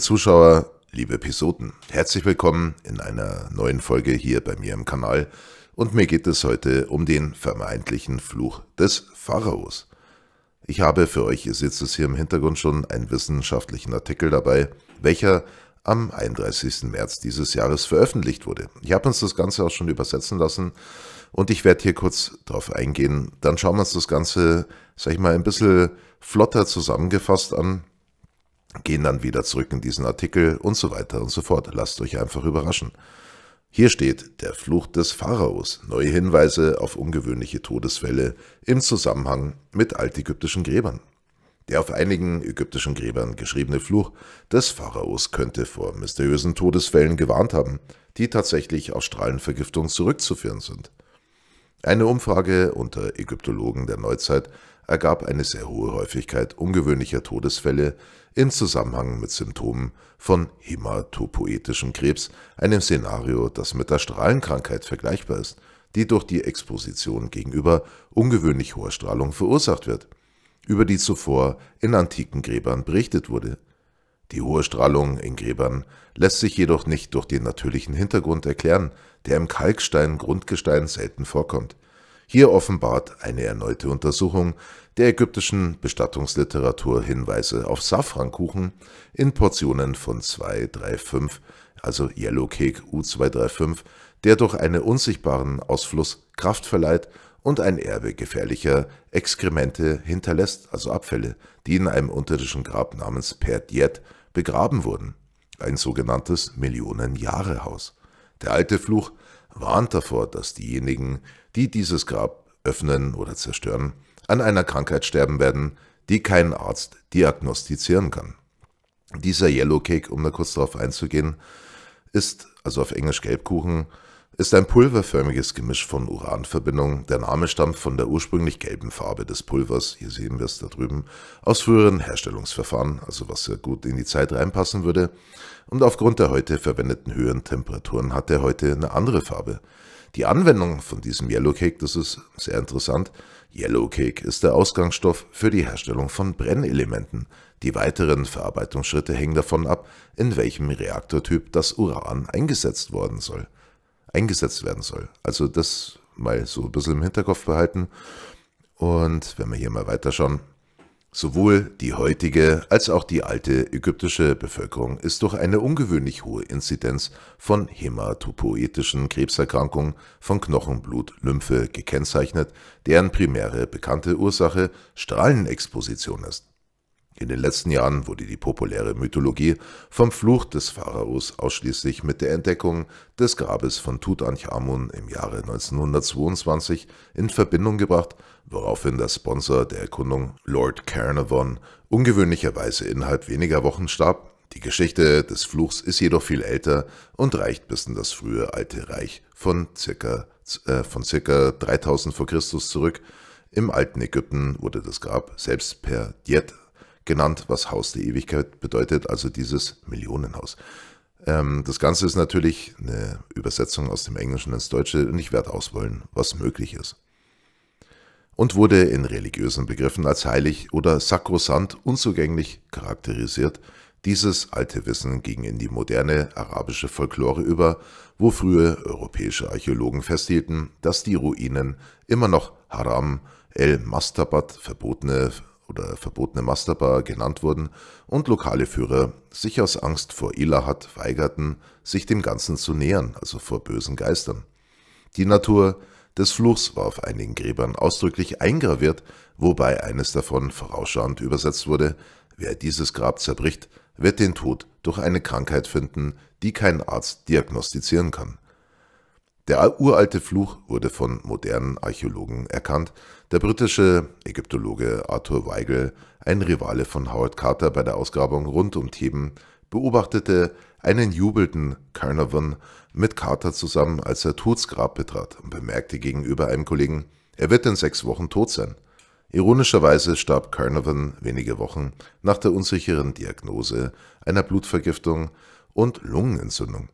Zuschauer, liebe Episoden, herzlich willkommen in einer neuen Folge hier bei mir im Kanal und mir geht es heute um den vermeintlichen Fluch des Pharaos. Ich habe für euch, ihr seht es hier im Hintergrund schon, einen wissenschaftlichen Artikel dabei, welcher am 31. März dieses Jahres veröffentlicht wurde. Ich habe uns das Ganze auch schon übersetzen lassen und ich werde hier kurz drauf eingehen. Dann schauen wir uns das Ganze, sag ich mal, ein bisschen flotter zusammengefasst an gehen dann wieder zurück in diesen Artikel und so weiter und so fort. Lasst euch einfach überraschen. Hier steht der Fluch des Pharaos, neue Hinweise auf ungewöhnliche Todesfälle im Zusammenhang mit altägyptischen Gräbern. Der auf einigen ägyptischen Gräbern geschriebene Fluch des Pharaos könnte vor mysteriösen Todesfällen gewarnt haben, die tatsächlich auf Strahlenvergiftung zurückzuführen sind. Eine Umfrage unter Ägyptologen der Neuzeit ergab eine sehr hohe Häufigkeit ungewöhnlicher Todesfälle in Zusammenhang mit Symptomen von hämatopoetischem Krebs, einem Szenario, das mit der Strahlenkrankheit vergleichbar ist, die durch die Exposition gegenüber ungewöhnlich hoher Strahlung verursacht wird, über die zuvor in antiken Gräbern berichtet wurde. Die hohe Strahlung in Gräbern lässt sich jedoch nicht durch den natürlichen Hintergrund erklären, der im Kalkstein-Grundgestein selten vorkommt – hier offenbart eine erneute Untersuchung der ägyptischen Bestattungsliteratur Hinweise auf Safrankuchen in Portionen von 235, also Yellow Cake U235, der durch einen unsichtbaren Ausfluss Kraft verleiht und ein Erbe gefährlicher Exkremente hinterlässt, also Abfälle, die in einem unterirdischen Grab namens Perdiet begraben wurden, ein sogenanntes Millionen-Jahre-Haus. Der alte Fluch warnt davor, dass diejenigen, die dieses Grab öffnen oder zerstören, an einer Krankheit sterben werden, die kein Arzt diagnostizieren kann. Dieser Yellow Cake, um da kurz darauf einzugehen, ist, also auf Englisch Gelbkuchen, ist ein pulverförmiges Gemisch von Uranverbindungen. Der Name stammt von der ursprünglich gelben Farbe des Pulvers, hier sehen wir es da drüben, aus früheren Herstellungsverfahren, also was sehr gut in die Zeit reinpassen würde. Und aufgrund der heute verwendeten höheren Temperaturen hat er heute eine andere Farbe. Die Anwendung von diesem Yellowcake, das ist sehr interessant. Yellowcake ist der Ausgangsstoff für die Herstellung von Brennelementen. Die weiteren Verarbeitungsschritte hängen davon ab, in welchem Reaktortyp das Uran eingesetzt worden soll eingesetzt werden soll. Also das mal so ein bisschen im Hinterkopf behalten. Und wenn wir hier mal weiterschauen, sowohl die heutige als auch die alte ägyptische Bevölkerung ist durch eine ungewöhnlich hohe Inzidenz von hämatopoetischen Krebserkrankungen von Knochenblut, Lymphe gekennzeichnet, deren primäre bekannte Ursache Strahlenexposition ist. In den letzten Jahren wurde die populäre Mythologie vom Fluch des Pharaos ausschließlich mit der Entdeckung des Grabes von Tutanchamun im Jahre 1922 in Verbindung gebracht, woraufhin der Sponsor der Erkundung, Lord Carnarvon, ungewöhnlicherweise innerhalb weniger Wochen starb. Die Geschichte des Fluchs ist jedoch viel älter und reicht bis in das frühe Alte Reich von circa, äh, von circa 3000 v. Chr. zurück. Im alten Ägypten wurde das Grab selbst per Diet genannt, was Haus der Ewigkeit bedeutet, also dieses Millionenhaus. Ähm, das Ganze ist natürlich eine Übersetzung aus dem Englischen ins Deutsche und ich werde auswollen, was möglich ist. Und wurde in religiösen Begriffen als heilig oder sakrosant unzugänglich charakterisiert, dieses alte Wissen ging in die moderne arabische Folklore über, wo frühe europäische Archäologen festhielten, dass die Ruinen immer noch Haram, El Mastabat verbotene oder verbotene Masterbar genannt wurden und lokale Führer sich aus Angst vor Ilahat weigerten, sich dem Ganzen zu nähern, also vor bösen Geistern. Die Natur des Fluchs war auf einigen Gräbern ausdrücklich eingraviert, wobei eines davon vorausschauend übersetzt wurde, wer dieses Grab zerbricht, wird den Tod durch eine Krankheit finden, die kein Arzt diagnostizieren kann. Der uralte Fluch wurde von modernen Archäologen erkannt. Der britische Ägyptologe Arthur Weigel, ein Rivale von Howard Carter bei der Ausgrabung rund um Theben, beobachtete einen jubelnden Carnarvon mit Carter zusammen, als er Tuts Grab betrat und bemerkte gegenüber einem Kollegen, er wird in sechs Wochen tot sein. Ironischerweise starb Carnarvon wenige Wochen nach der unsicheren Diagnose einer Blutvergiftung und Lungenentzündung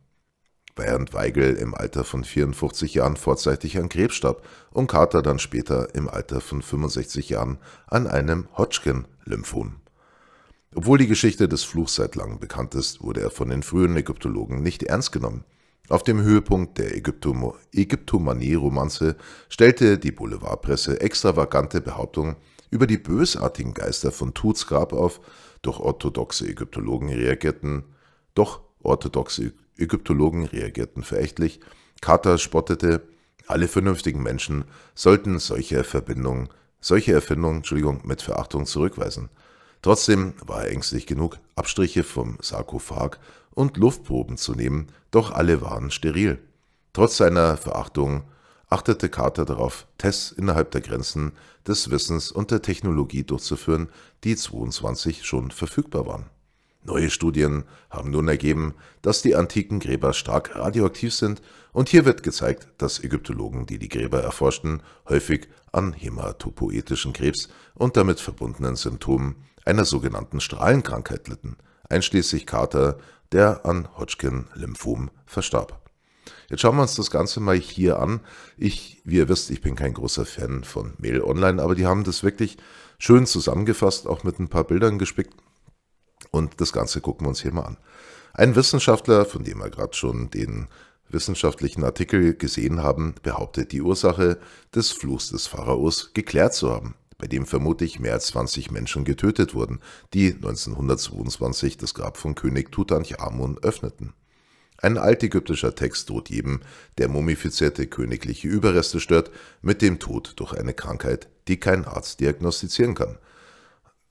während Weigel im Alter von 54 Jahren vorzeitig an Krebs starb und Carter dann später im Alter von 65 Jahren an einem Hodgkin-Lymphom. Obwohl die Geschichte des Fluchs seit langem bekannt ist, wurde er von den frühen Ägyptologen nicht ernst genommen. Auf dem Höhepunkt der Ägyptom Ägyptomanie-Romanze stellte die Boulevardpresse extravagante Behauptungen über die bösartigen Geister von Tuts Grab auf, doch orthodoxe Ägyptologen reagierten, doch orthodoxe Ägyptologen reagierten verächtlich, Carter spottete, alle vernünftigen Menschen sollten solche Verbindungen, solche Erfindungen, Entschuldigung, mit Verachtung zurückweisen. Trotzdem war er ängstlich genug, Abstriche vom Sarkophag und Luftproben zu nehmen, doch alle waren steril. Trotz seiner Verachtung achtete Carter darauf, Tests innerhalb der Grenzen des Wissens und der Technologie durchzuführen, die 22 schon verfügbar waren. Neue Studien haben nun ergeben, dass die antiken Gräber stark radioaktiv sind und hier wird gezeigt, dass Ägyptologen, die die Gräber erforschten, häufig an hämatopoetischen Krebs und damit verbundenen Symptomen einer sogenannten Strahlenkrankheit litten, einschließlich Carter, der an Hodgkin-Lymphom verstarb. Jetzt schauen wir uns das Ganze mal hier an. Ich, wie ihr wisst, ich bin kein großer Fan von Mail Online, aber die haben das wirklich schön zusammengefasst, auch mit ein paar Bildern gespickt. Und das Ganze gucken wir uns hier mal an. Ein Wissenschaftler, von dem wir gerade schon den wissenschaftlichen Artikel gesehen haben, behauptet, die Ursache des Fluchs des Pharaos geklärt zu haben, bei dem vermutlich mehr als 20 Menschen getötet wurden, die 1922 das Grab von König Tutanchamun öffneten. Ein altägyptischer Text droht jedem, der mumifizierte königliche Überreste stört, mit dem Tod durch eine Krankheit, die kein Arzt diagnostizieren kann –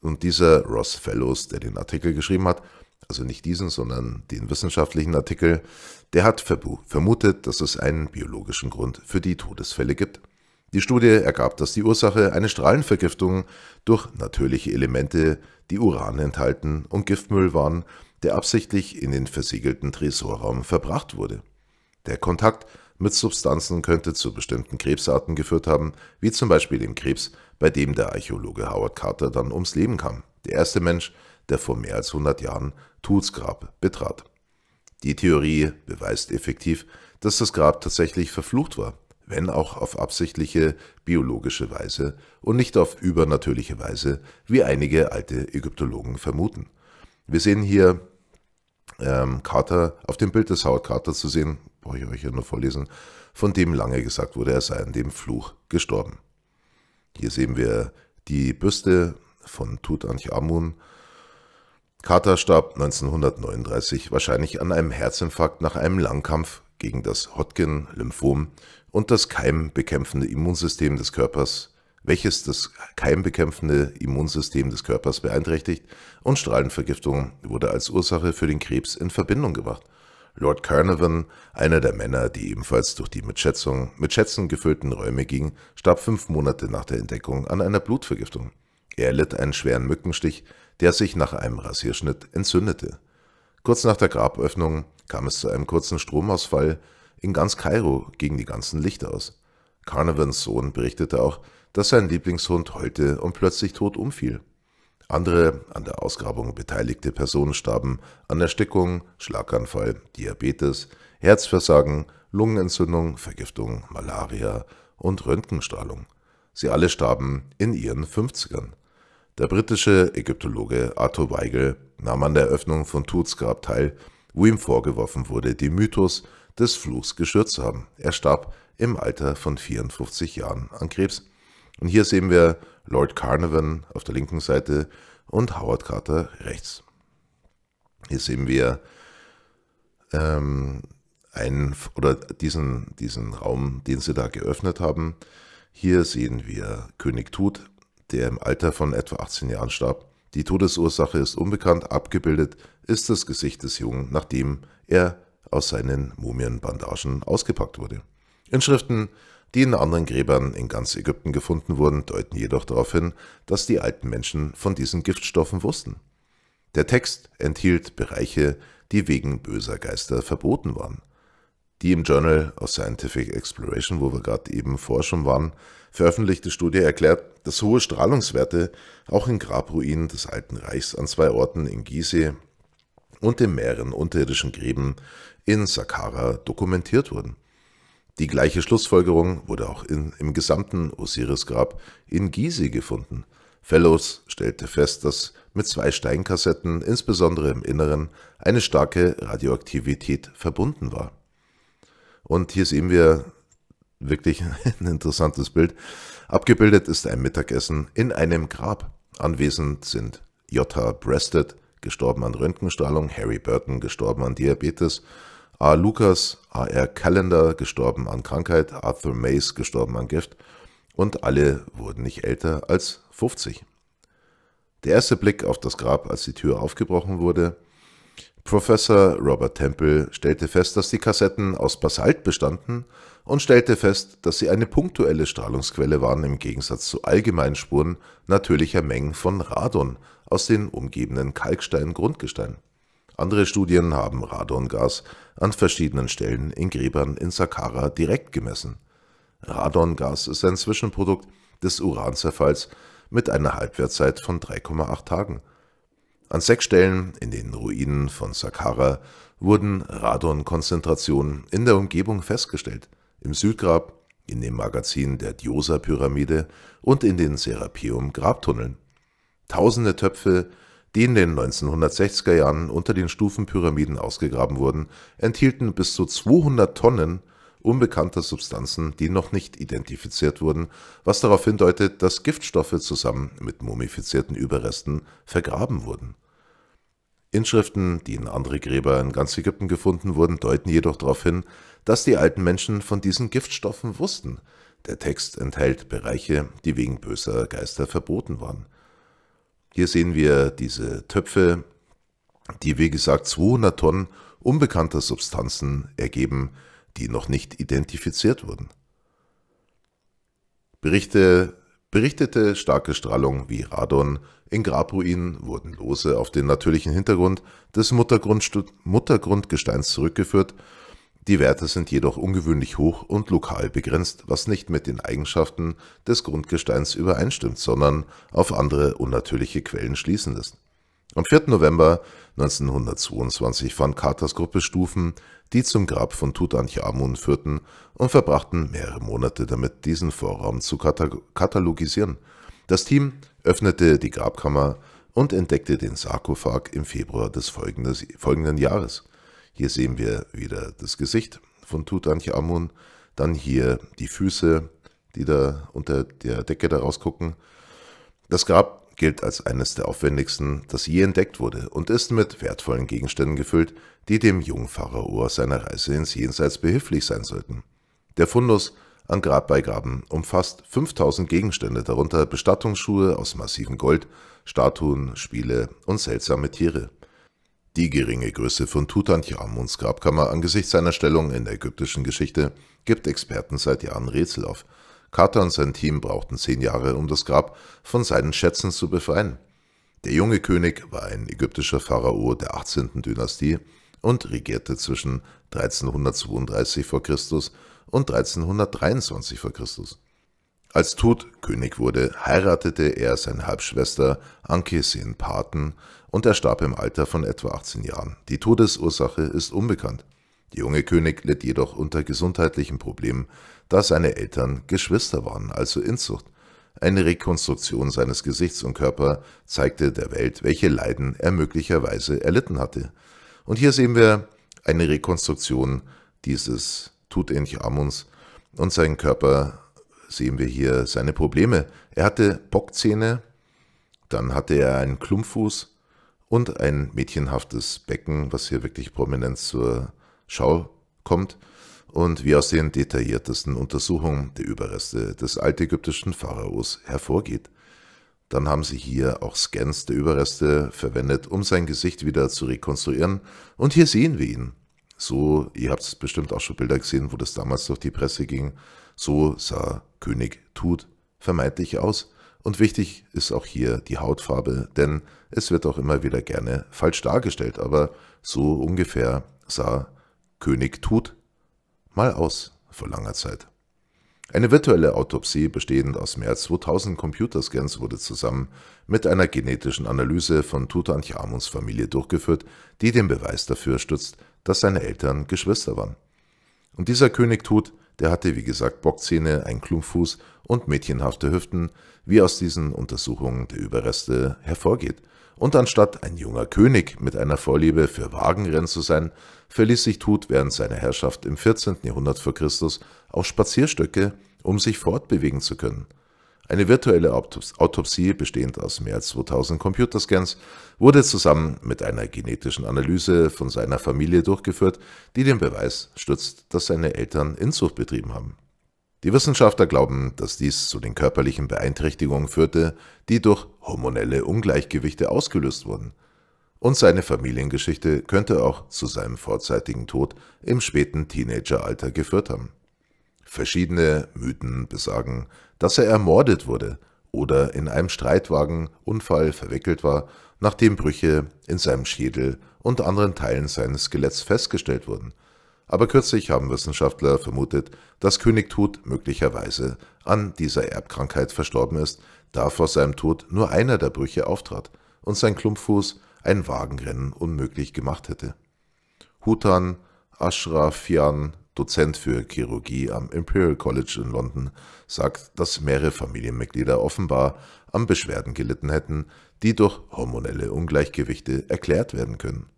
und dieser Ross Fellows, der den Artikel geschrieben hat, also nicht diesen, sondern den wissenschaftlichen Artikel, der hat vermutet, dass es einen biologischen Grund für die Todesfälle gibt. Die Studie ergab, dass die Ursache eine Strahlenvergiftung durch natürliche Elemente, die Uran enthalten und Giftmüll waren, der absichtlich in den versiegelten Tresorraum verbracht wurde. Der Kontakt mit Substanzen könnte zu bestimmten Krebsarten geführt haben, wie zum Beispiel dem Krebs, bei dem der Archäologe Howard Carter dann ums Leben kam, der erste Mensch, der vor mehr als 100 Jahren Tuts Grab betrat. Die Theorie beweist effektiv, dass das Grab tatsächlich verflucht war, wenn auch auf absichtliche biologische Weise und nicht auf übernatürliche Weise, wie einige alte Ägyptologen vermuten. Wir sehen hier ähm, Carter, auf dem Bild des Howard Carter zu sehen, brauche ich euch ja nur vorlesen, von dem lange gesagt wurde, er sei an dem Fluch gestorben. Hier sehen wir die Büste von Tutanchamun. Carter starb 1939 wahrscheinlich an einem Herzinfarkt nach einem Langkampf gegen das Hodgkin-Lymphom und das keimbekämpfende Immunsystem des Körpers, welches das keimbekämpfende Immunsystem des Körpers beeinträchtigt und Strahlenvergiftung wurde als Ursache für den Krebs in Verbindung gebracht. Lord Carnarvon, einer der Männer, die ebenfalls durch die mit, Schätzung, mit Schätzen gefüllten Räume ging, starb fünf Monate nach der Entdeckung an einer Blutvergiftung. Er litt einen schweren Mückenstich, der sich nach einem Rasierschnitt entzündete. Kurz nach der Graböffnung kam es zu einem kurzen Stromausfall. In ganz Kairo gingen die ganzen Lichter aus. Carnarvons Sohn berichtete auch, dass sein Lieblingshund heulte und plötzlich tot umfiel. Andere an der Ausgrabung beteiligte Personen starben an Erstickung, Schlaganfall, Diabetes, Herzversagen, Lungenentzündung, Vergiftung, Malaria und Röntgenstrahlung. Sie alle starben in ihren 50ern. Der britische Ägyptologe Arthur Weigel nahm an der Eröffnung von Tuts Grab teil, wo ihm vorgeworfen wurde, den Mythos des Fluchs geschürt zu haben. Er starb im Alter von 54 Jahren an Krebs. Und hier sehen wir Lord Carnarvon auf der linken Seite und Howard Carter rechts. Hier sehen wir ähm, einen, oder diesen, diesen Raum, den sie da geöffnet haben. Hier sehen wir König Tut, der im Alter von etwa 18 Jahren starb. Die Todesursache ist unbekannt, abgebildet ist das Gesicht des Jungen, nachdem er aus seinen Mumienbandagen ausgepackt wurde. In Schriften die in anderen Gräbern in ganz Ägypten gefunden wurden, deuten jedoch darauf hin, dass die alten Menschen von diesen Giftstoffen wussten. Der Text enthielt Bereiche, die wegen böser Geister verboten waren. Die im Journal of Scientific Exploration, wo wir gerade eben vor schon waren, veröffentlichte Studie erklärt, dass hohe Strahlungswerte auch in Grabruinen des Alten Reichs an zwei Orten in Gizeh und in mehreren unterirdischen Gräben in Saqqara dokumentiert wurden. Die gleiche Schlussfolgerung wurde auch in, im gesamten Osiris-Grab in Gizeh gefunden. Fellows stellte fest, dass mit zwei Steinkassetten, insbesondere im Inneren, eine starke Radioaktivität verbunden war. Und hier sehen wir wirklich ein interessantes Bild. Abgebildet ist ein Mittagessen in einem Grab. Anwesend sind J.H. Breasted, gestorben an Röntgenstrahlung, Harry Burton, gestorben an Diabetes, A. Lucas, A. R. Callender, gestorben an Krankheit, Arthur Mays, gestorben an Gift und alle wurden nicht älter als 50. Der erste Blick auf das Grab, als die Tür aufgebrochen wurde. Professor Robert Temple stellte fest, dass die Kassetten aus Basalt bestanden und stellte fest, dass sie eine punktuelle Strahlungsquelle waren im Gegensatz zu allgemeinen Spuren natürlicher Mengen von Radon aus den umgebenden Kalkstein-Grundgestein. Andere Studien haben Radongas an verschiedenen Stellen in Gräbern in Sakhara direkt gemessen. Radongas ist ein Zwischenprodukt des Uranzerfalls mit einer Halbwertzeit von 3,8 Tagen. An sechs Stellen in den Ruinen von Sakhara wurden Radonkonzentrationen in der Umgebung festgestellt. Im Südgrab, in dem Magazin der Diosa-Pyramide und in den Serapeum-Grabtunneln. Tausende Töpfe die in den 1960er Jahren unter den Stufenpyramiden ausgegraben wurden, enthielten bis zu 200 Tonnen unbekannter Substanzen, die noch nicht identifiziert wurden, was darauf hindeutet, dass Giftstoffe zusammen mit mumifizierten Überresten vergraben wurden. Inschriften, die in andere Gräber in ganz Ägypten gefunden wurden, deuten jedoch darauf hin, dass die alten Menschen von diesen Giftstoffen wussten. Der Text enthält Bereiche, die wegen böser Geister verboten waren. Hier sehen wir diese Töpfe, die wie gesagt 200 Tonnen unbekannter Substanzen ergeben, die noch nicht identifiziert wurden. Berichte, berichtete starke Strahlung wie Radon in Grabruinen wurden lose auf den natürlichen Hintergrund des Muttergrund, Muttergrundgesteins zurückgeführt die Werte sind jedoch ungewöhnlich hoch und lokal begrenzt, was nicht mit den Eigenschaften des Grundgesteins übereinstimmt, sondern auf andere unnatürliche Quellen schließen lässt. Am 4. November 1922 fand Carters Gruppe Stufen, die zum Grab von Tutanchamun führten, und verbrachten mehrere Monate damit, diesen Vorraum zu katalogisieren. Das Team öffnete die Grabkammer und entdeckte den Sarkophag im Februar des folgenden Jahres. Hier sehen wir wieder das Gesicht von Tutanchamun, dann hier die Füße, die da unter der Decke da rausgucken. Das Grab gilt als eines der aufwendigsten, das je entdeckt wurde und ist mit wertvollen Gegenständen gefüllt, die dem jungen Pharao auf seiner Reise ins Jenseits behilflich sein sollten. Der Fundus an Grabbeigaben umfasst 5000 Gegenstände, darunter Bestattungsschuhe aus massivem Gold, Statuen, Spiele und seltsame Tiere. Die geringe Größe von Tutanchamuns Grabkammer angesichts seiner Stellung in der ägyptischen Geschichte gibt Experten seit Jahren Rätsel auf. Carter und sein Team brauchten zehn Jahre, um das Grab von seinen Schätzen zu befreien. Der junge König war ein ägyptischer Pharao der 18. Dynastie und regierte zwischen 1332 v. Chr. und 1323 v. Chr. Als Tod König wurde, heiratete er seine Halbschwester Ankesin Paten und er starb im Alter von etwa 18 Jahren. Die Todesursache ist unbekannt. Der junge König litt jedoch unter gesundheitlichen Problemen, da seine Eltern Geschwister waren, also Inzucht. Eine Rekonstruktion seines Gesichts und Körper zeigte der Welt, welche Leiden er möglicherweise erlitten hatte. Und hier sehen wir eine Rekonstruktion dieses Tutanchamuns und seinen Körper sehen wir hier seine Probleme. Er hatte Bockzähne, dann hatte er einen Klumpfuß und ein mädchenhaftes Becken, was hier wirklich prominent zur Schau kommt und wie aus den detailliertesten Untersuchungen der Überreste des altägyptischen Pharaos hervorgeht. Dann haben sie hier auch Scans der Überreste verwendet, um sein Gesicht wieder zu rekonstruieren. Und hier sehen wir ihn. So, ihr habt bestimmt auch schon Bilder gesehen, wo das damals durch die Presse ging. So sah König tut, vermeintlich aus und wichtig ist auch hier die Hautfarbe, denn es wird auch immer wieder gerne falsch dargestellt, aber so ungefähr sah König Tut mal aus vor langer Zeit. Eine virtuelle Autopsie bestehend aus mehr als 2000 Computerscans wurde zusammen mit einer genetischen Analyse von Tutanchamuns Familie durchgeführt, die den Beweis dafür stützt, dass seine Eltern Geschwister waren. Und dieser König Tut der hatte, wie gesagt, Bockzähne, einen Klumpfuß und mädchenhafte Hüften, wie aus diesen Untersuchungen der Überreste hervorgeht. Und anstatt ein junger König mit einer Vorliebe für Wagenrennen zu sein, verließ sich Tut während seiner Herrschaft im 14. Jahrhundert vor Christus auf Spazierstöcke, um sich fortbewegen zu können. Eine virtuelle Autopsie, bestehend aus mehr als 2000 Computerscans, wurde zusammen mit einer genetischen Analyse von seiner Familie durchgeführt, die den Beweis stützt, dass seine Eltern Inzucht betrieben haben. Die Wissenschaftler glauben, dass dies zu den körperlichen Beeinträchtigungen führte, die durch hormonelle Ungleichgewichte ausgelöst wurden. Und seine Familiengeschichte könnte auch zu seinem vorzeitigen Tod im späten Teenageralter geführt haben. Verschiedene Mythen besagen, dass er ermordet wurde oder in einem Streitwagenunfall verwickelt war, nachdem Brüche in seinem Schädel und anderen Teilen seines Skeletts festgestellt wurden. Aber kürzlich haben Wissenschaftler vermutet, dass König Tut möglicherweise an dieser Erbkrankheit verstorben ist, da vor seinem Tod nur einer der Brüche auftrat und sein Klumpfuß ein Wagenrennen unmöglich gemacht hätte. Hutan Ashrafian Dozent für Chirurgie am Imperial College in London, sagt, dass mehrere Familienmitglieder offenbar an Beschwerden gelitten hätten, die durch hormonelle Ungleichgewichte erklärt werden können.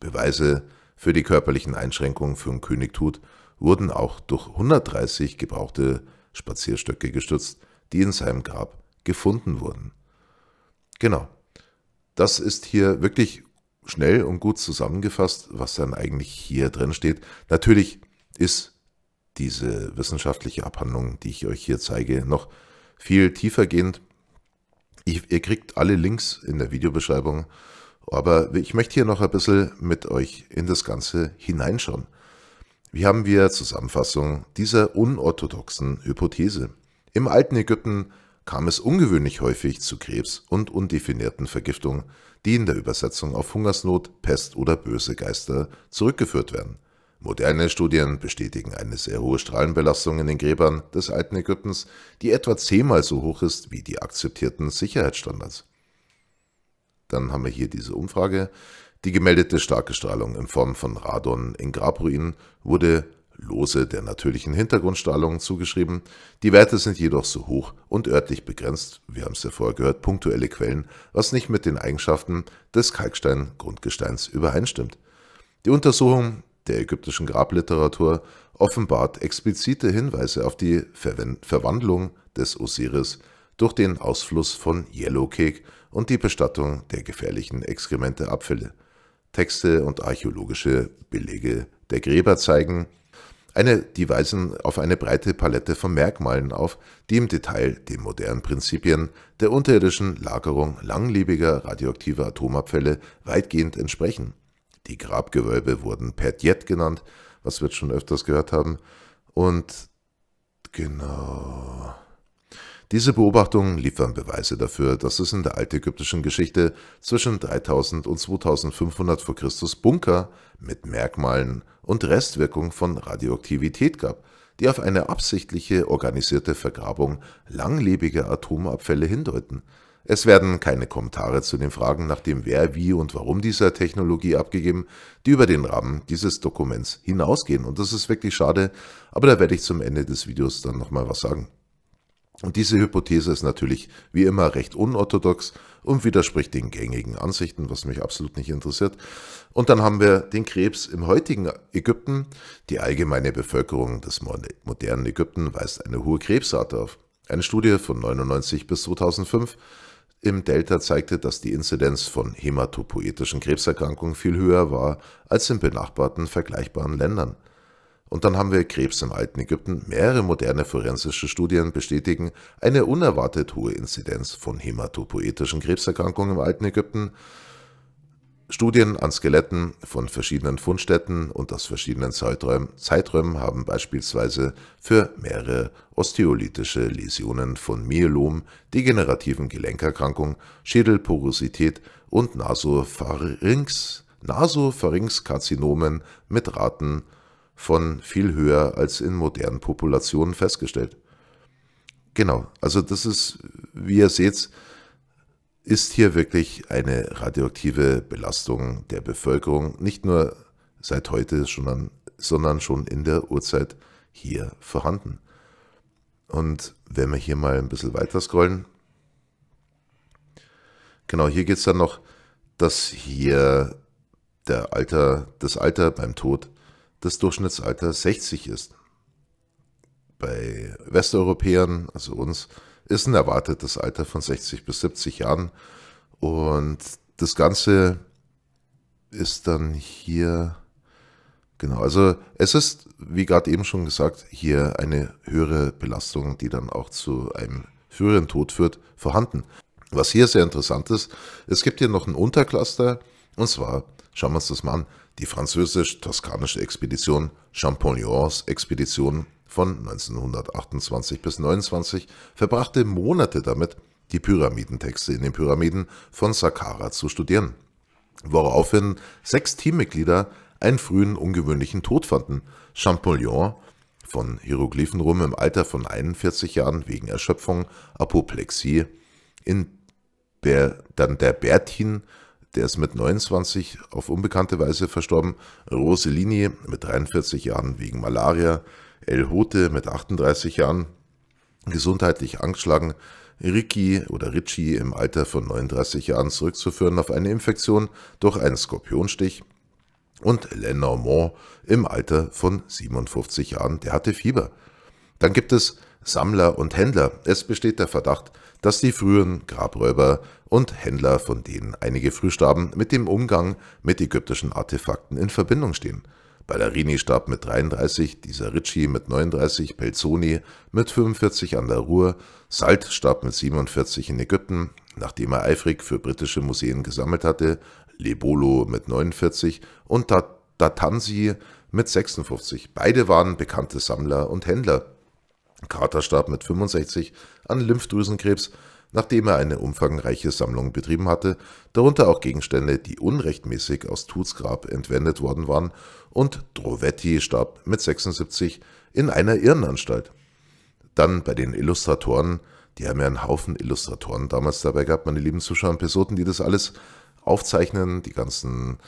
Beweise für die körperlichen Einschränkungen von König Tut wurden auch durch 130 gebrauchte Spazierstöcke gestützt, die in seinem Grab gefunden wurden. Genau. Das ist hier wirklich schnell und gut zusammengefasst, was dann eigentlich hier drin steht. Natürlich ist diese wissenschaftliche Abhandlung, die ich euch hier zeige, noch viel tiefergehend. Ich, ihr kriegt alle Links in der Videobeschreibung, aber ich möchte hier noch ein bisschen mit euch in das Ganze hineinschauen. Wie haben wir Zusammenfassung dieser unorthodoxen Hypothese? Im alten Ägypten kam es ungewöhnlich häufig zu Krebs und undefinierten Vergiftungen, die in der Übersetzung auf Hungersnot, Pest oder böse Geister zurückgeführt werden. Moderne Studien bestätigen eine sehr hohe Strahlenbelastung in den Gräbern des alten Ägyptens, die etwa zehnmal so hoch ist wie die akzeptierten Sicherheitsstandards. Dann haben wir hier diese Umfrage. Die gemeldete starke Strahlung in Form von Radon in Grabruinen wurde lose der natürlichen Hintergrundstrahlung zugeschrieben. Die Werte sind jedoch so hoch und örtlich begrenzt, wir haben es ja vorher gehört, punktuelle Quellen, was nicht mit den Eigenschaften des Kalkstein-Grundgesteins übereinstimmt. Die Untersuchung der ägyptischen Grabliteratur offenbart explizite Hinweise auf die Verwandlung des Osiris durch den Ausfluss von Yellowcake und die Bestattung der gefährlichen Exkremente-Abfälle. Texte und archäologische Belege der Gräber zeigen, eine, die weisen auf eine breite Palette von Merkmalen auf, die im Detail den modernen Prinzipien der unterirdischen Lagerung langlebiger radioaktiver Atomabfälle weitgehend entsprechen. Die Grabgewölbe wurden Petiet genannt, was wir jetzt schon öfters gehört haben. Und genau. Diese Beobachtungen liefern Beweise dafür, dass es in der altägyptischen Geschichte zwischen 3000 und 2500 v. Chr. Bunker mit Merkmalen und Restwirkung von Radioaktivität gab, die auf eine absichtliche organisierte Vergrabung langlebiger Atomabfälle hindeuten. Es werden keine Kommentare zu den Fragen nach dem Wer, Wie und Warum dieser Technologie abgegeben, die über den Rahmen dieses Dokuments hinausgehen. Und das ist wirklich schade, aber da werde ich zum Ende des Videos dann nochmal was sagen. Und diese Hypothese ist natürlich wie immer recht unorthodox und widerspricht den gängigen Ansichten, was mich absolut nicht interessiert. Und dann haben wir den Krebs im heutigen Ägypten. Die allgemeine Bevölkerung des modernen Ägypten weist eine hohe Krebsrate auf. Eine Studie von 99 bis 2005 im Delta zeigte, dass die Inzidenz von hämatopoietischen Krebserkrankungen viel höher war als in benachbarten vergleichbaren Ländern. Und dann haben wir Krebs im alten Ägypten. Mehrere moderne forensische Studien bestätigen eine unerwartet hohe Inzidenz von hämatopoietischen Krebserkrankungen im alten Ägypten. Studien an Skeletten von verschiedenen Fundstätten und aus verschiedenen Zeiträumen, Zeiträumen haben beispielsweise für mehrere osteolytische Läsionen von Myelom, degenerativen Gelenkerkrankung, Schädelporosität und Nasopharynx, karzinomen mit Raten von viel höher als in modernen Populationen festgestellt. Genau, also das ist, wie ihr seht, ist hier wirklich eine radioaktive Belastung der Bevölkerung, nicht nur seit heute, schon, sondern schon in der Urzeit hier vorhanden. Und wenn wir hier mal ein bisschen weiter scrollen, genau, hier geht es dann noch, dass hier der Alter, das Alter beim Tod, das Durchschnittsalter 60 ist. Bei Westeuropäern, also uns, ist ein erwartetes Alter von 60 bis 70 Jahren. Und das Ganze ist dann hier, genau, also es ist, wie gerade eben schon gesagt, hier eine höhere Belastung, die dann auch zu einem früheren Tod führt, vorhanden. Was hier sehr interessant ist, es gibt hier noch ein Untercluster, und zwar, schauen wir uns das mal an, die französisch-toskanische Expedition, Champognons Expedition von 1928 bis 1929 verbrachte Monate damit, die Pyramidentexte in den Pyramiden von Saqqara zu studieren, woraufhin sechs Teammitglieder einen frühen ungewöhnlichen Tod fanden. Champollion, von Hieroglyphenrum im Alter von 41 Jahren wegen Erschöpfung, Apoplexie, in Ber, dann der Bertin, der ist mit 29 auf unbekannte Weise verstorben, Rossellini mit 43 Jahren wegen Malaria, El Hote mit 38 Jahren, gesundheitlich angeschlagen, Ricky oder Ritchie im Alter von 39 Jahren zurückzuführen auf eine Infektion durch einen Skorpionstich und Lenormand im Alter von 57 Jahren, der hatte Fieber. Dann gibt es Sammler und Händler. Es besteht der Verdacht, dass die frühen Grabräuber und Händler, von denen einige früh starben, mit dem Umgang mit ägyptischen Artefakten in Verbindung stehen. Ballerini starb mit 33, dieser Ricci mit 39, Pelzoni mit 45 an der Ruhr, Salt starb mit 47 in Ägypten, nachdem er eifrig für britische Museen gesammelt hatte, Lebolo mit 49 und Datansi mit 56. Beide waren bekannte Sammler und Händler. Carter starb mit 65 an Lymphdrüsenkrebs, nachdem er eine umfangreiche Sammlung betrieben hatte, darunter auch Gegenstände, die unrechtmäßig aus Tuts Grab entwendet worden waren, und Drovetti starb mit 76 in einer Irrenanstalt. Dann bei den Illustratoren, die haben ja einen Haufen Illustratoren damals dabei gehabt, meine lieben Zuschauer und Personen, die das alles aufzeichnen, die ganzen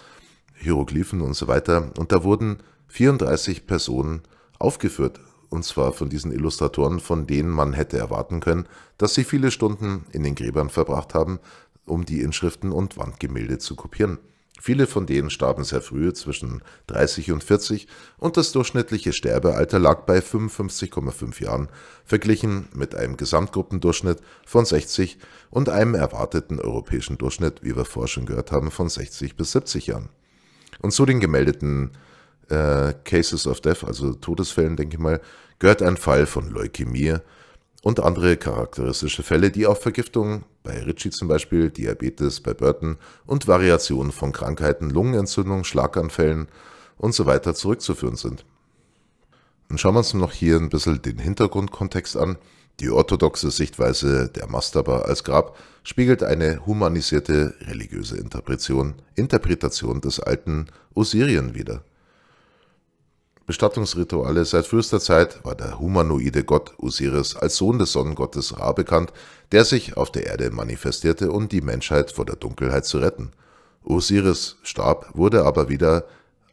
Hieroglyphen und so weiter. Und da wurden 34 Personen aufgeführt, und zwar von diesen Illustratoren, von denen man hätte erwarten können, dass sie viele Stunden in den Gräbern verbracht haben, um die Inschriften und Wandgemälde zu kopieren. Viele von denen starben sehr früh, zwischen 30 und 40, und das durchschnittliche Sterbealter lag bei 55,5 Jahren, verglichen mit einem Gesamtgruppendurchschnitt von 60 und einem erwarteten europäischen Durchschnitt, wie wir vorher schon gehört haben, von 60 bis 70 Jahren. Und zu den gemeldeten äh, Cases of Death, also Todesfällen, denke ich mal, gehört ein Fall von Leukämie und andere charakteristische Fälle, die auf Vergiftung, bei Ritchie zum Beispiel, Diabetes, bei Burton und Variationen von Krankheiten, Lungenentzündung, Schlaganfällen und so weiter zurückzuführen sind. Und schauen wir uns noch hier ein bisschen den Hintergrundkontext an. Die orthodoxe Sichtweise der Mastaba als Grab spiegelt eine humanisierte religiöse Interpretation, Interpretation des alten Osirien wider. Bestattungsrituale. Seit frühester Zeit war der humanoide Gott Osiris als Sohn des Sonnengottes Ra bekannt, der sich auf der Erde manifestierte, um die Menschheit vor der Dunkelheit zu retten. Osiris starb, wurde aber wieder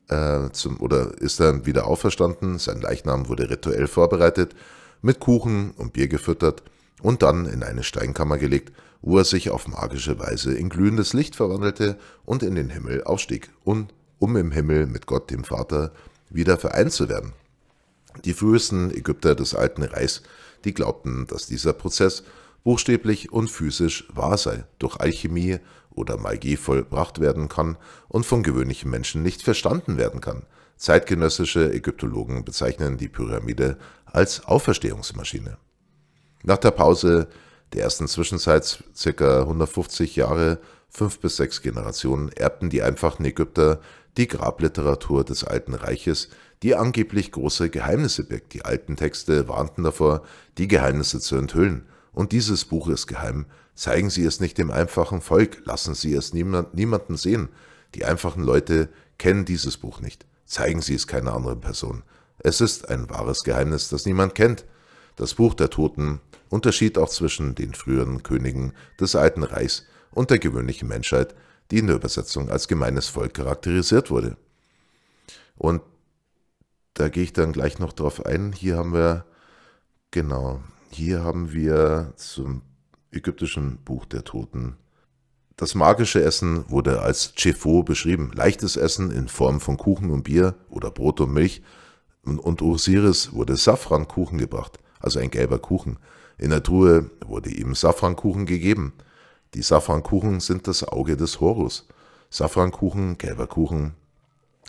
äh, zum, oder ist dann wieder auferstanden. Sein Leichnam wurde rituell vorbereitet, mit Kuchen und Bier gefüttert und dann in eine Steinkammer gelegt, wo er sich auf magische Weise in glühendes Licht verwandelte und in den Himmel aufstieg und um im Himmel mit Gott, dem Vater, wieder vereint zu werden. Die frühesten Ägypter des Alten Reichs, die glaubten, dass dieser Prozess buchstäblich und physisch wahr sei, durch Alchemie oder Magie vollbracht werden kann und von gewöhnlichen Menschen nicht verstanden werden kann. Zeitgenössische Ägyptologen bezeichnen die Pyramide als Auferstehungsmaschine. Nach der Pause der ersten Zwischenzeit, ca. 150 Jahre, fünf bis sechs Generationen, erbten die einfachen Ägypter die Grabliteratur des Alten Reiches, die angeblich große Geheimnisse birgt. Die alten Texte warnten davor, die Geheimnisse zu enthüllen. Und dieses Buch ist geheim. Zeigen Sie es nicht dem einfachen Volk, lassen Sie es niemand, niemanden sehen. Die einfachen Leute kennen dieses Buch nicht. Zeigen Sie es keiner anderen Person. Es ist ein wahres Geheimnis, das niemand kennt. Das Buch der Toten unterschied auch zwischen den früheren Königen des Alten Reichs und der gewöhnlichen Menschheit, die in der Übersetzung als gemeines Volk charakterisiert wurde. Und da gehe ich dann gleich noch drauf ein. Hier haben wir, genau, hier haben wir zum ägyptischen Buch der Toten. Das magische Essen wurde als Chefo beschrieben. Leichtes Essen in Form von Kuchen und Bier oder Brot und Milch. Und Osiris wurde Safrankuchen gebracht, also ein gelber Kuchen. In der Truhe wurde ihm Safrankuchen gegeben. Die Safrankuchen sind das Auge des Horus. Safrankuchen, gelber Kuchen,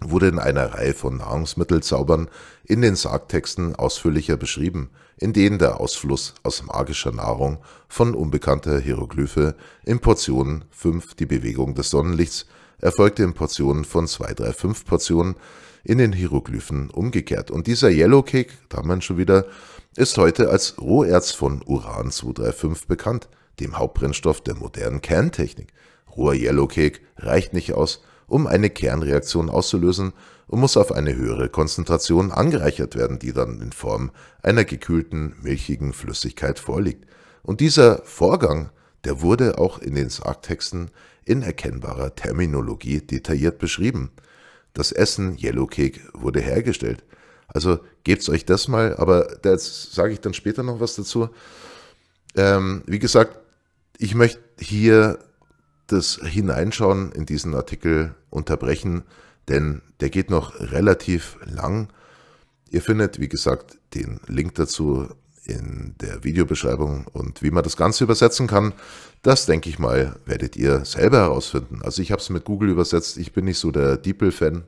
wurde in einer Reihe von Nahrungsmittelzaubern in den Sargtexten ausführlicher beschrieben, in denen der Ausfluss aus magischer Nahrung von unbekannter Hieroglyphe in Portionen 5 die Bewegung des Sonnenlichts erfolgte in Portionen von 2, 3, 5 Portionen in den Hieroglyphen umgekehrt. Und dieser Yellow Cake, da haben wir ihn schon wieder, ist heute als Roherz von Uran 235 bekannt dem Hauptbrennstoff der modernen Kerntechnik. Roher Yellowcake reicht nicht aus, um eine Kernreaktion auszulösen und muss auf eine höhere Konzentration angereichert werden, die dann in Form einer gekühlten, milchigen Flüssigkeit vorliegt. Und dieser Vorgang, der wurde auch in den Sargtexten in erkennbarer Terminologie detailliert beschrieben. Das Essen Yellowcake wurde hergestellt. Also gebt's euch das mal, aber da sage ich dann später noch was dazu. Ähm, wie gesagt, ich möchte hier das Hineinschauen in diesen Artikel unterbrechen, denn der geht noch relativ lang. Ihr findet, wie gesagt, den Link dazu in der Videobeschreibung und wie man das Ganze übersetzen kann, das denke ich mal, werdet ihr selber herausfinden. Also ich habe es mit Google übersetzt, ich bin nicht so der DeepL-Fan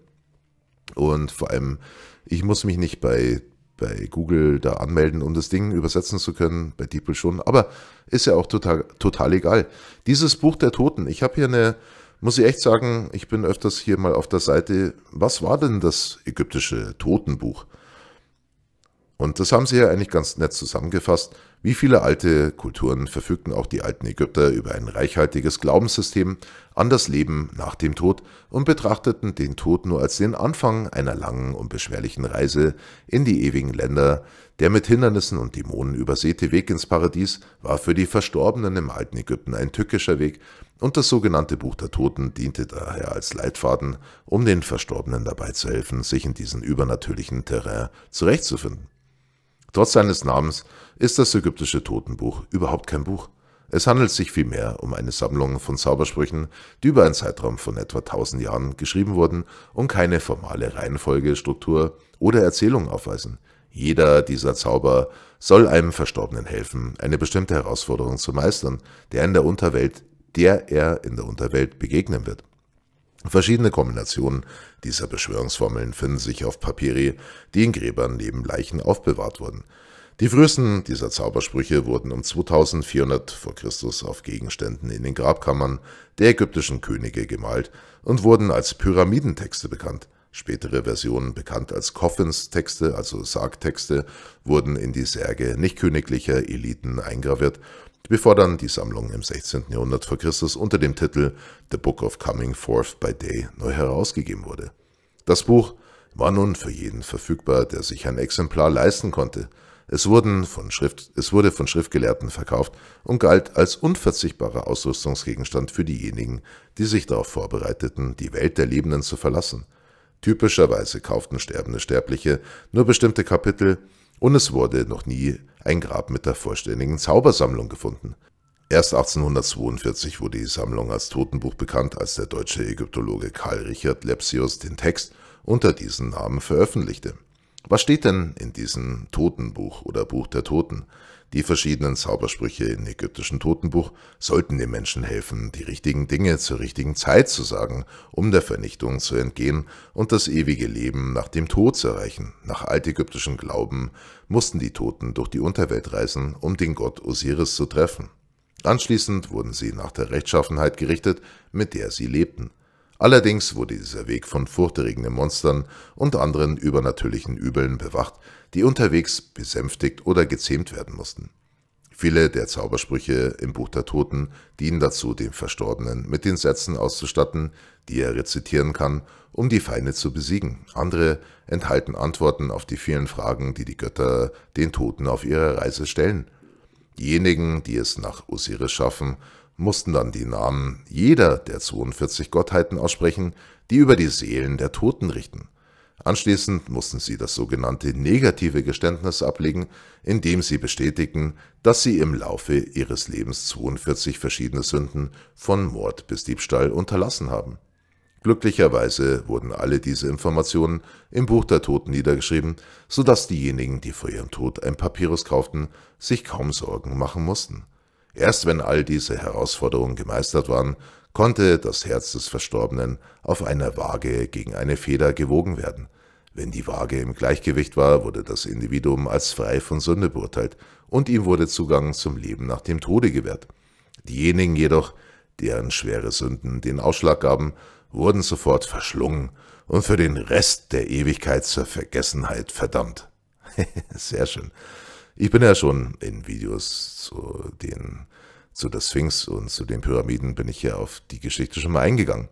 und vor allem, ich muss mich nicht bei bei Google da anmelden, um das Ding übersetzen zu können, bei DeepL schon, aber ist ja auch total, total egal. Dieses Buch der Toten, ich habe hier eine, muss ich echt sagen, ich bin öfters hier mal auf der Seite, was war denn das ägyptische Totenbuch? Und das haben sie ja eigentlich ganz nett zusammengefasst. Wie viele alte Kulturen verfügten auch die alten Ägypter über ein reichhaltiges Glaubenssystem an das Leben nach dem Tod und betrachteten den Tod nur als den Anfang einer langen und beschwerlichen Reise in die ewigen Länder. Der mit Hindernissen und Dämonen übersäte Weg ins Paradies war für die Verstorbenen im alten Ägypten ein tückischer Weg und das sogenannte Buch der Toten diente daher als Leitfaden, um den Verstorbenen dabei zu helfen, sich in diesem übernatürlichen Terrain zurechtzufinden. Trotz seines Namens ist das ägyptische Totenbuch überhaupt kein Buch. Es handelt sich vielmehr um eine Sammlung von Zaubersprüchen, die über einen Zeitraum von etwa 1000 Jahren geschrieben wurden und keine formale Reihenfolge, Struktur oder Erzählung aufweisen. Jeder dieser Zauber soll einem Verstorbenen helfen, eine bestimmte Herausforderung zu meistern, der in der Unterwelt, der er in der Unterwelt begegnen wird. Verschiedene Kombinationen dieser Beschwörungsformeln finden sich auf Papyri, die in Gräbern neben Leichen aufbewahrt wurden. Die frühesten dieser Zaubersprüche wurden um 2400 vor Christus auf Gegenständen in den Grabkammern der ägyptischen Könige gemalt und wurden als Pyramidentexte bekannt. Spätere Versionen, bekannt als Coffins-Texte, also Sargtexte, wurden in die Särge nicht königlicher Eliten eingraviert bevor dann die Sammlung im 16. Jahrhundert vor Christus unter dem Titel The Book of Coming Forth by Day neu herausgegeben wurde. Das Buch war nun für jeden verfügbar, der sich ein Exemplar leisten konnte. Es, wurden von Schrift, es wurde von Schriftgelehrten verkauft und galt als unverzichtbarer Ausrüstungsgegenstand für diejenigen, die sich darauf vorbereiteten, die Welt der Lebenden zu verlassen. Typischerweise kauften sterbende Sterbliche nur bestimmte Kapitel und es wurde noch nie ein Grab mit der vollständigen Zaubersammlung gefunden. Erst 1842 wurde die Sammlung als Totenbuch bekannt, als der deutsche Ägyptologe Karl Richard Lepsius den Text unter diesem Namen veröffentlichte was steht denn in diesem Totenbuch oder Buch der Toten? Die verschiedenen Zaubersprüche im ägyptischen Totenbuch sollten den Menschen helfen, die richtigen Dinge zur richtigen Zeit zu sagen, um der Vernichtung zu entgehen und das ewige Leben nach dem Tod zu erreichen. Nach altägyptischem Glauben mussten die Toten durch die Unterwelt reisen, um den Gott Osiris zu treffen. Anschließend wurden sie nach der Rechtschaffenheit gerichtet, mit der sie lebten. Allerdings wurde dieser Weg von furchterregenden Monstern und anderen übernatürlichen Übeln bewacht, die unterwegs besänftigt oder gezähmt werden mussten. Viele der Zaubersprüche im Buch der Toten dienen dazu, den Verstorbenen mit den Sätzen auszustatten, die er rezitieren kann, um die Feinde zu besiegen. Andere enthalten Antworten auf die vielen Fragen, die die Götter den Toten auf ihrer Reise stellen. Diejenigen, die es nach Osiris schaffen, mussten dann die Namen jeder der 42 Gottheiten aussprechen, die über die Seelen der Toten richten. Anschließend mussten sie das sogenannte negative Geständnis ablegen, indem sie bestätigten, dass sie im Laufe ihres Lebens 42 verschiedene Sünden von Mord bis Diebstahl unterlassen haben. Glücklicherweise wurden alle diese Informationen im Buch der Toten niedergeschrieben, sodass diejenigen, die vor ihrem Tod ein Papyrus kauften, sich kaum Sorgen machen mussten. Erst wenn all diese Herausforderungen gemeistert waren, konnte das Herz des Verstorbenen auf einer Waage gegen eine Feder gewogen werden. Wenn die Waage im Gleichgewicht war, wurde das Individuum als frei von Sünde beurteilt und ihm wurde Zugang zum Leben nach dem Tode gewährt. Diejenigen jedoch, deren schwere Sünden den Ausschlag gaben, wurden sofort verschlungen und für den Rest der Ewigkeit zur Vergessenheit verdammt. Sehr schön. Ich bin ja schon in Videos zu den, zu der Sphinx und zu den Pyramiden bin ich ja auf die Geschichte schon mal eingegangen.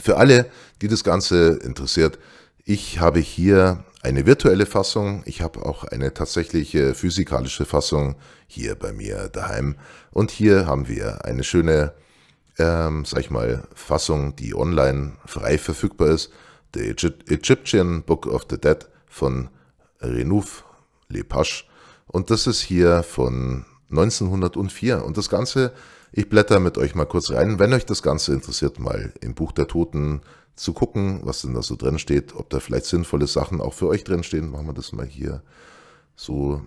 Für alle, die das Ganze interessiert, ich habe hier eine virtuelle Fassung, ich habe auch eine tatsächliche physikalische Fassung hier bei mir daheim. Und hier haben wir eine schöne, ähm, sag ich mal, Fassung, die online frei verfügbar ist. The Egyptian Book of the Dead von Renouf Lepage und das ist hier von 1904. Und das Ganze, ich blätter mit euch mal kurz rein, wenn euch das Ganze interessiert, mal im Buch der Toten zu gucken, was denn da so drin steht, ob da vielleicht sinnvolle Sachen auch für euch drin stehen. Machen wir das mal hier so.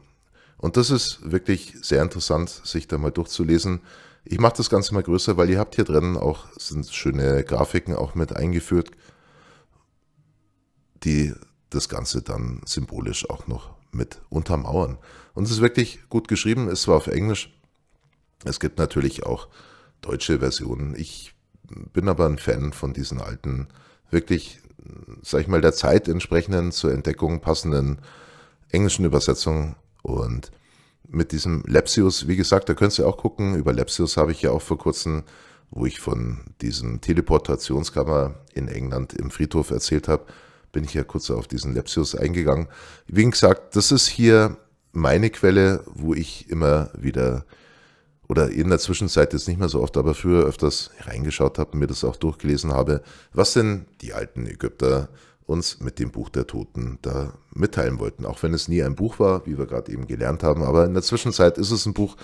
Und das ist wirklich sehr interessant, sich da mal durchzulesen. Ich mache das Ganze mal größer, weil ihr habt hier drin auch sind schöne Grafiken auch mit eingeführt, die das Ganze dann symbolisch auch noch mit untermauern. Und es ist wirklich gut geschrieben, es war auf Englisch, es gibt natürlich auch deutsche Versionen. Ich bin aber ein Fan von diesen alten, wirklich, sag ich mal, der Zeit entsprechenden, zur Entdeckung passenden englischen Übersetzungen und mit diesem Lepsius, wie gesagt, da könnt ihr auch gucken. Über Lepsius habe ich ja auch vor kurzem, wo ich von diesem Teleportationskammer in England im Friedhof erzählt habe, bin ich ja kurz auf diesen Lepsius eingegangen. Wie gesagt, das ist hier meine Quelle, wo ich immer wieder oder in der Zwischenzeit jetzt nicht mehr so oft, aber früher öfters reingeschaut habe, mir das auch durchgelesen habe, was denn die alten Ägypter uns mit dem Buch der Toten da mitteilen wollten. Auch wenn es nie ein Buch war, wie wir gerade eben gelernt haben, aber in der Zwischenzeit ist es ein Buch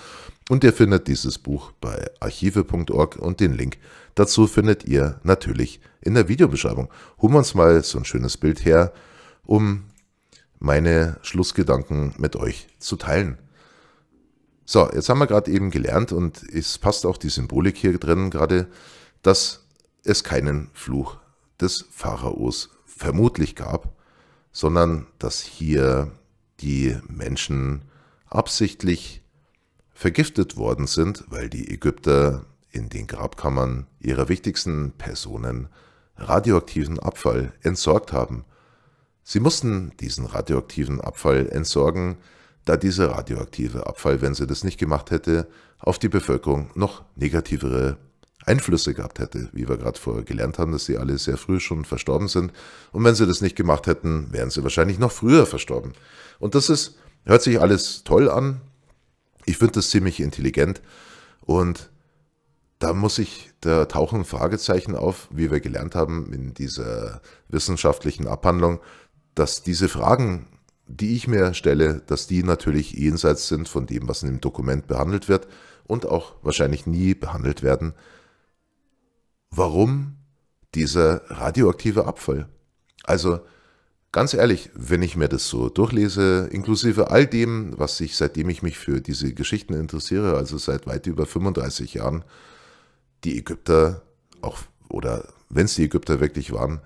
und ihr findet dieses Buch bei archive.org und den Link dazu findet ihr natürlich in der Videobeschreibung. Holen wir uns mal so ein schönes Bild her, um meine Schlussgedanken mit euch zu teilen. So, jetzt haben wir gerade eben gelernt und es passt auch die Symbolik hier drin gerade, dass es keinen Fluch des Pharaos gibt vermutlich gab, sondern dass hier die Menschen absichtlich vergiftet worden sind, weil die Ägypter in den Grabkammern ihrer wichtigsten Personen radioaktiven Abfall entsorgt haben. Sie mussten diesen radioaktiven Abfall entsorgen, da dieser radioaktive Abfall, wenn sie das nicht gemacht hätte, auf die Bevölkerung noch negativere Einflüsse gehabt hätte, wie wir gerade vorher gelernt haben, dass sie alle sehr früh schon verstorben sind. Und wenn sie das nicht gemacht hätten, wären sie wahrscheinlich noch früher verstorben. Und das ist, hört sich alles toll an. Ich finde das ziemlich intelligent. Und da muss ich, da tauchen Fragezeichen auf, wie wir gelernt haben in dieser wissenschaftlichen Abhandlung, dass diese Fragen, die ich mir stelle, dass die natürlich jenseits sind von dem, was in dem Dokument behandelt wird und auch wahrscheinlich nie behandelt werden, warum dieser radioaktive Abfall? Also ganz ehrlich, wenn ich mir das so durchlese, inklusive all dem, was ich seitdem ich mich für diese Geschichten interessiere, also seit weit über 35 Jahren, die Ägypter auch oder wenn es die Ägypter wirklich waren,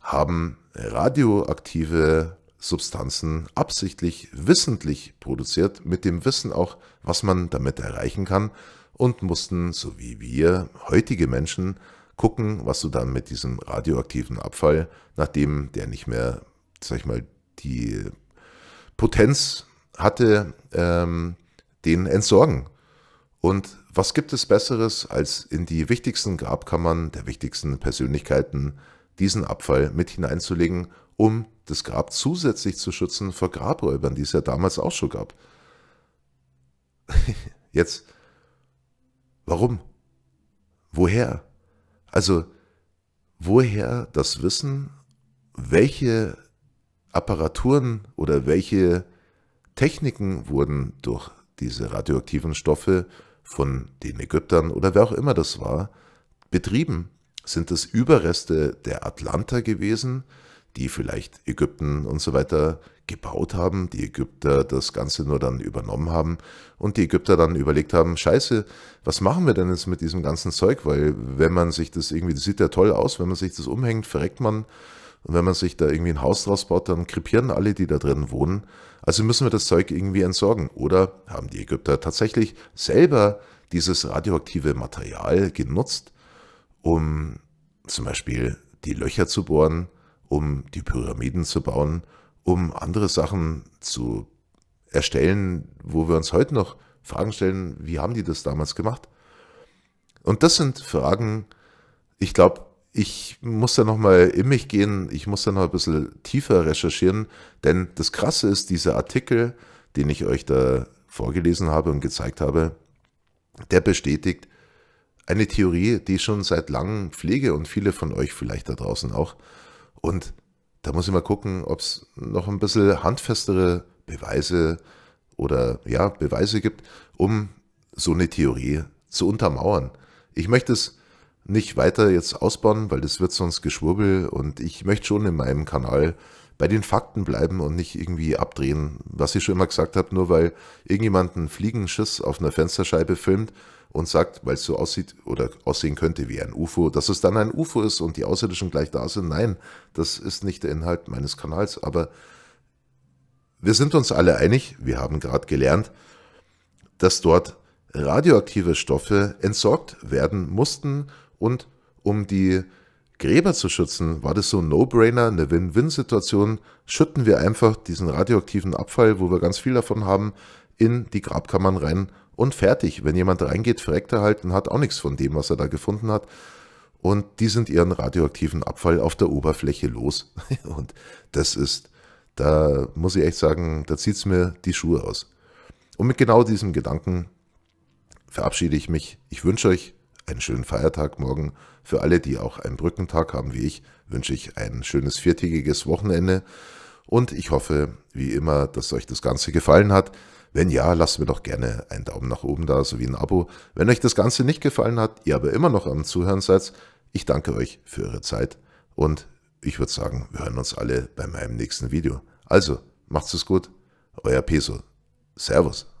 haben radioaktive Substanzen absichtlich, wissentlich produziert, mit dem Wissen auch, was man damit erreichen kann und mussten, so wie wir heutige Menschen, gucken, was du dann mit diesem radioaktiven Abfall, nachdem der nicht mehr, sag ich mal, die Potenz hatte, ähm, den entsorgen. Und was gibt es Besseres, als in die wichtigsten Grabkammern der wichtigsten Persönlichkeiten diesen Abfall mit hineinzulegen, um das Grab zusätzlich zu schützen vor Grabräubern, die es ja damals auch schon gab. Jetzt Warum? Woher? Also, woher das Wissen, welche Apparaturen oder welche Techniken wurden durch diese radioaktiven Stoffe von den Ägyptern oder wer auch immer das war, betrieben? Sind es Überreste der Atlanta gewesen? die vielleicht Ägypten und so weiter gebaut haben, die Ägypter das Ganze nur dann übernommen haben und die Ägypter dann überlegt haben, scheiße, was machen wir denn jetzt mit diesem ganzen Zeug, weil wenn man sich das irgendwie, das sieht ja toll aus, wenn man sich das umhängt, verreckt man und wenn man sich da irgendwie ein Haus draus baut, dann krepieren alle, die da drin wohnen, also müssen wir das Zeug irgendwie entsorgen oder haben die Ägypter tatsächlich selber dieses radioaktive Material genutzt, um zum Beispiel die Löcher zu bohren, um die Pyramiden zu bauen, um andere Sachen zu erstellen, wo wir uns heute noch Fragen stellen, wie haben die das damals gemacht? Und das sind Fragen, ich glaube, ich muss da nochmal in mich gehen, ich muss da noch ein bisschen tiefer recherchieren, denn das Krasse ist, dieser Artikel, den ich euch da vorgelesen habe und gezeigt habe, der bestätigt eine Theorie, die ich schon seit langem pflege und viele von euch vielleicht da draußen auch, und da muss ich mal gucken, ob es noch ein bisschen handfestere Beweise oder ja, Beweise gibt, um so eine Theorie zu untermauern. Ich möchte es nicht weiter jetzt ausbauen, weil das wird sonst Geschwurbel und ich möchte schon in meinem Kanal bei den Fakten bleiben und nicht irgendwie abdrehen, was ich schon immer gesagt habe, nur weil irgendjemand einen Fliegenschiss auf einer Fensterscheibe filmt und sagt, weil es so aussieht oder aussehen könnte wie ein UFO, dass es dann ein UFO ist und die Außerirdischen gleich da sind. Nein, das ist nicht der Inhalt meines Kanals, aber wir sind uns alle einig, wir haben gerade gelernt, dass dort radioaktive Stoffe entsorgt werden mussten und um die Gräber zu schützen, war das so ein No-Brainer, eine Win-Win-Situation. Schütten wir einfach diesen radioaktiven Abfall, wo wir ganz viel davon haben, in die Grabkammern rein und fertig. Wenn jemand reingeht, verreckt er halt und hat auch nichts von dem, was er da gefunden hat. Und die sind ihren radioaktiven Abfall auf der Oberfläche los. Und das ist, da muss ich echt sagen, da zieht es mir die Schuhe aus. Und mit genau diesem Gedanken verabschiede ich mich. Ich wünsche euch einen schönen Feiertag morgen. Für alle, die auch einen Brückentag haben wie ich, wünsche ich ein schönes viertägiges Wochenende und ich hoffe, wie immer, dass euch das Ganze gefallen hat. Wenn ja, lasst mir doch gerne einen Daumen nach oben da sowie ein Abo. Wenn euch das Ganze nicht gefallen hat, ihr aber immer noch am Zuhören seid, ich danke euch für eure Zeit und ich würde sagen, wir hören uns alle bei meinem nächsten Video. Also, macht's es gut, euer Peso. Servus.